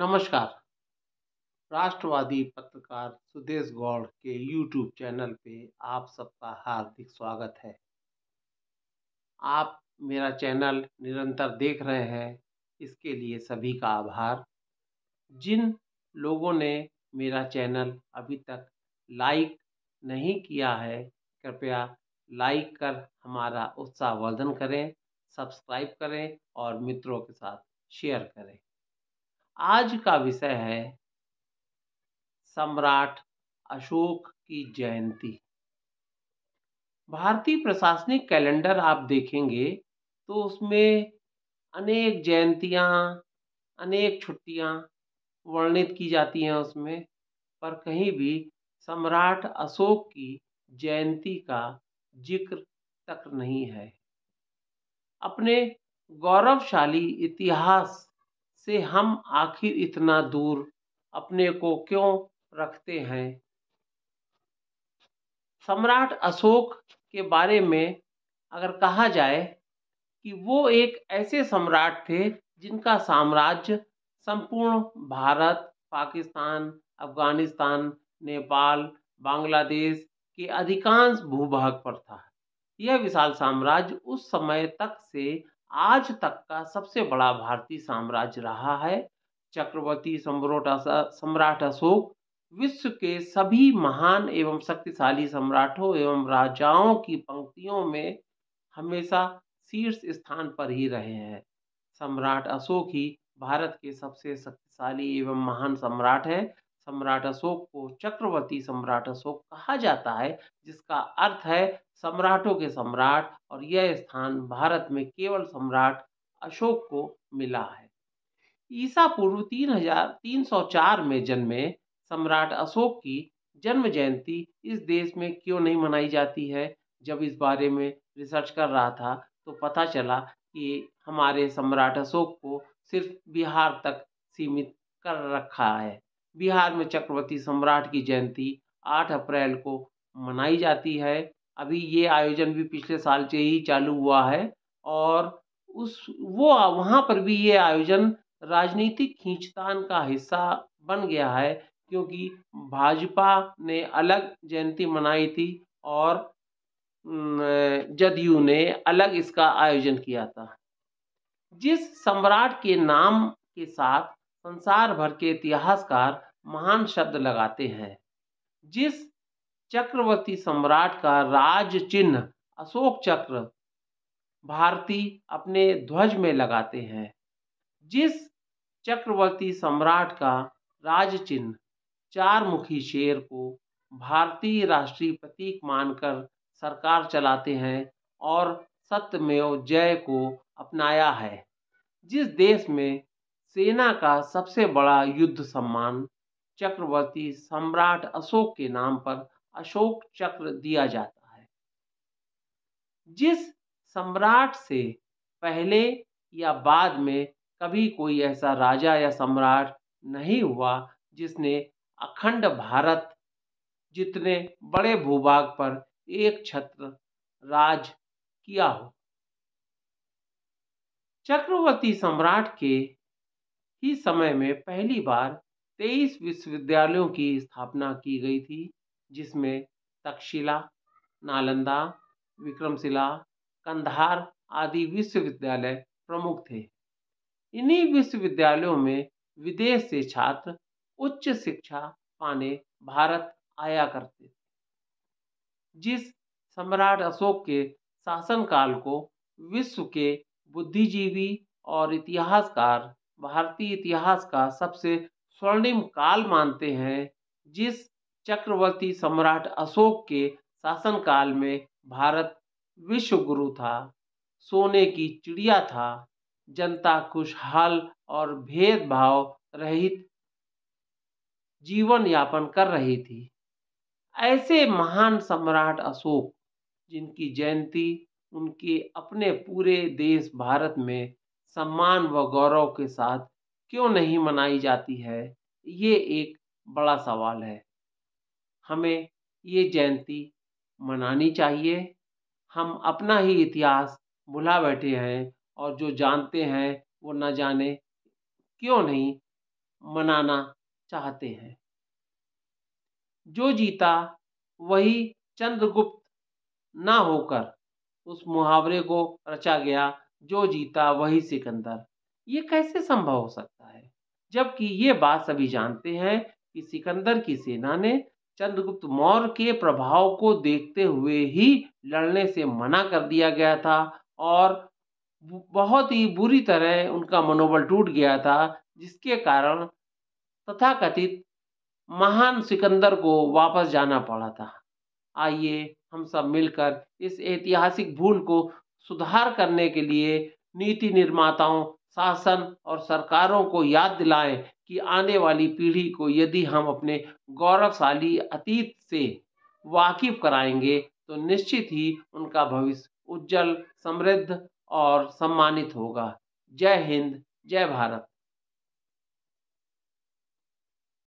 नमस्कार राष्ट्रवादी पत्रकार सुदेश गौड़ के यूट्यूब चैनल पे आप सबका हार्दिक स्वागत है आप मेरा चैनल निरंतर देख रहे हैं इसके लिए सभी का आभार जिन लोगों ने मेरा चैनल अभी तक लाइक नहीं किया है कृपया लाइक कर हमारा उत्साहवर्धन करें सब्सक्राइब करें और मित्रों के साथ शेयर करें आज का विषय है सम्राट अशोक की जयंती भारतीय प्रशासनिक कैलेंडर आप देखेंगे तो उसमें अनेक जयंतियाँ अनेक छुट्टियाँ वर्णित की जाती हैं उसमें पर कहीं भी सम्राट अशोक की जयंती का जिक्र तक नहीं है अपने गौरवशाली इतिहास से हम आखिर इतना दूर अपने को क्यों रखते हैं सम्राट अशोक के बारे में अगर कहा जाए कि वो एक ऐसे सम्राट थे जिनका साम्राज्य संपूर्ण भारत पाकिस्तान अफगानिस्तान नेपाल बांग्लादेश के अधिकांश भूभाग पर था यह विशाल साम्राज्य उस समय तक से आज तक का सबसे बड़ा भारतीय साम्राज्य रहा है चक्रवर्ती सम्राट अशोक विश्व के सभी महान एवं शक्तिशाली सम्राटों एवं राजाओं की पंक्तियों में हमेशा शीर्ष स्थान पर ही रहे हैं सम्राट अशोक ही भारत के सबसे शक्तिशाली एवं महान सम्राट हैं सम्राट अशोक को चक्रवर्ती सम्राट अशोक कहा जाता है जिसका अर्थ है सम्राटों के सम्राट और यह स्थान भारत में केवल सम्राट अशोक को मिला है ईसा पूर्व तीन हजार तीन सौ चार में जन्मे सम्राट अशोक की जन्म जयंती इस देश में क्यों नहीं मनाई जाती है जब इस बारे में रिसर्च कर रहा था तो पता चला कि हमारे सम्राट अशोक को सिर्फ बिहार तक सीमित कर रखा है बिहार में चक्रवर्ती सम्राट की जयंती 8 अप्रैल को मनाई जाती है अभी ये आयोजन भी पिछले साल से ही चालू हुआ है और उस वो वहाँ पर भी ये आयोजन राजनीतिक खींचतान का हिस्सा बन गया है क्योंकि भाजपा ने अलग जयंती मनाई थी और जदयू ने अलग इसका आयोजन किया था जिस सम्राट के नाम के साथ संसार भर के इतिहासकार महान शब्द लगाते हैं जिस चक्रवर्ती सम्राट का राज चिन्ह अशोक चक्र भारती अपने ध्वज में लगाते हैं जिस चक्रवर्ती सम्राट का राज चिन्ह चार मुखी शेर को भारतीय राष्ट्रीय प्रतीक मानकर सरकार चलाते हैं और सत्यमेव जय को अपनाया है जिस देश में सेना का सबसे बड़ा युद्ध सम्मान चक्रवर्ती सम्राट अशोक के नाम पर अशोक चक्र दिया जाता है जिस सम्राट से पहले या बाद में कभी कोई ऐसा राजा या सम्राट नहीं हुआ जिसने अखंड भारत जितने बड़े भूभाग पर एक छत्र राज किया हो चक्रवर्ती सम्राट के ही समय में पहली बार तेईस विश्वविद्यालयों की स्थापना की गई थी जिसमें तक्षशिला नालंदा विक्रमशिला कंधार आदि विश्वविद्यालय प्रमुख थे इन्हीं विश्वविद्यालयों में विदेश से छात्र उच्च शिक्षा पाने भारत आया करते थे जिस सम्राट अशोक के शासनकाल को विश्व के बुद्धिजीवी और इतिहासकार भारतीय इतिहास का सबसे स्वर्णिम काल मानते हैं जिस चक्रवर्ती सम्राट अशोक के शासनकाल में भारत विश्व गुरु था सोने की चिड़िया था जनता खुशहाल और भेदभाव रहित जीवन यापन कर रही थी ऐसे महान सम्राट अशोक जिनकी जयंती उनके अपने पूरे देश भारत में सम्मान व गौरव के साथ क्यों नहीं मनाई जाती है ये एक बड़ा सवाल है हमें ये जयंती मनानी चाहिए हम अपना ही इतिहास भुला बैठे हैं और जो जानते हैं वो न जाने क्यों नहीं मनाना चाहते हैं जो जीता वही चंद्रगुप्त ना होकर उस मुहावरे को रचा गया जो जीता वही सिकंदर ये कैसे संभव हो सकता है जबकि ये बात सभी जानते हैं कि सिकंदर की सेना ने चंद्रगुप्त मौर्य के प्रभाव को देखते हुए ही लड़ने से मना कर दिया गया था और बहुत ही बुरी तरह उनका मनोबल टूट गया था जिसके कारण तथाकथित महान सिकंदर को वापस जाना पड़ा था आइए हम सब मिलकर इस ऐतिहासिक भूल को सुधार करने के लिए नीति निर्माताओं शासन और सरकारों को याद दिलाएं कि आने वाली पीढ़ी को यदि हम अपने गौरवशाली अतीत से वाकिफ कराएंगे तो निश्चित ही उनका भविष्य उज्जवल समृद्ध और सम्मानित होगा जय हिंद जय भारत